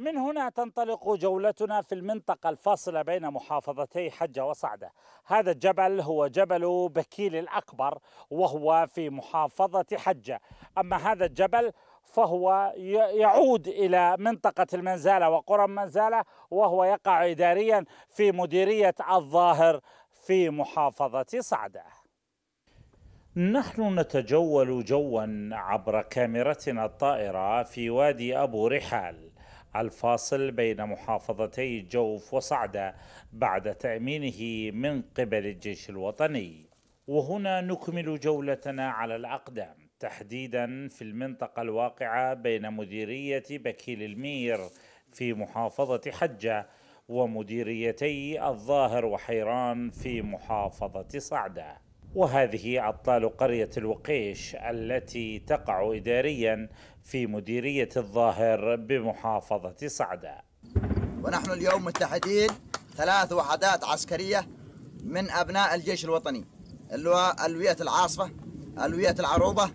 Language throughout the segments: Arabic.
من هنا تنطلق جولتنا في المنطقة الفاصلة بين محافظتي حجة وصعدة هذا الجبل هو جبل بكيل الأكبر وهو في محافظة حجة أما هذا الجبل فهو يعود إلى منطقة المنزالة وقرى المنزالة وهو يقع إداريا في مديرية الظاهر في محافظة صعدة نحن نتجول جوا عبر كاميرتنا الطائرة في وادي أبو رحال الفاصل بين محافظتي جوف وصعدة بعد تأمينه من قبل الجيش الوطني وهنا نكمل جولتنا على الأقدام تحديدا في المنطقة الواقعة بين مديرية بكيل المير في محافظة حجة ومديريتي الظاهر وحيران في محافظة صعده وهذه عطال قرية الوقيش التي تقع إداريا في مديرية الظاهر بمحافظة صعدة ونحن اليوم متحدين ثلاث وحدات عسكرية من أبناء الجيش الوطني اللي هو ألوية العاصفة ألوية العروبة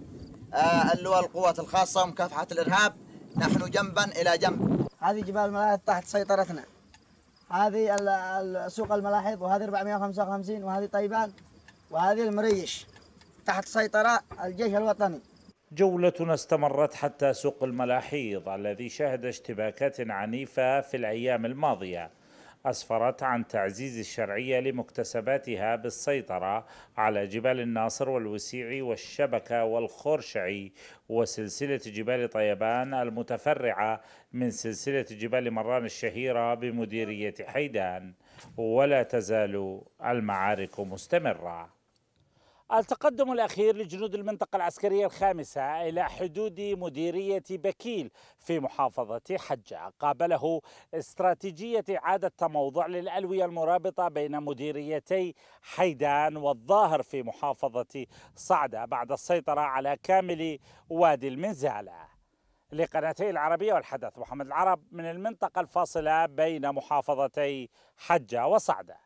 آه، اللي هو القوات الخاصة ومكافحة الإرهاب نحن جنبا إلى جنب هذه جبال ملاحظ تحت سيطرتنا هذه سوق الملاحظ وهذه 455 وهذه طيبان وهذه المريش تحت سيطرة الجيش الوطني جولتنا استمرت حتى سوق الملاحيض الذي شهد اشتباكات عنيفة في الأيام الماضية أسفرت عن تعزيز الشرعية لمكتسباتها بالسيطرة على جبال الناصر والوسيع والشبكة والخورشعي وسلسلة جبال طيبان المتفرعة من سلسلة جبال مران الشهيرة بمديرية حيدان ولا تزال المعارك مستمرة التقدم الأخير لجنود المنطقة العسكرية الخامسة إلى حدود مديرية بكيل في محافظة حجة قابله استراتيجية إعادة تموضع للألوية المرابطة بين مديريتي حيدان والظاهر في محافظة صعدة بعد السيطرة على كامل وادي المنزالة لقناتي العربية والحدث محمد العرب من المنطقة الفاصلة بين محافظتي حجة وصعده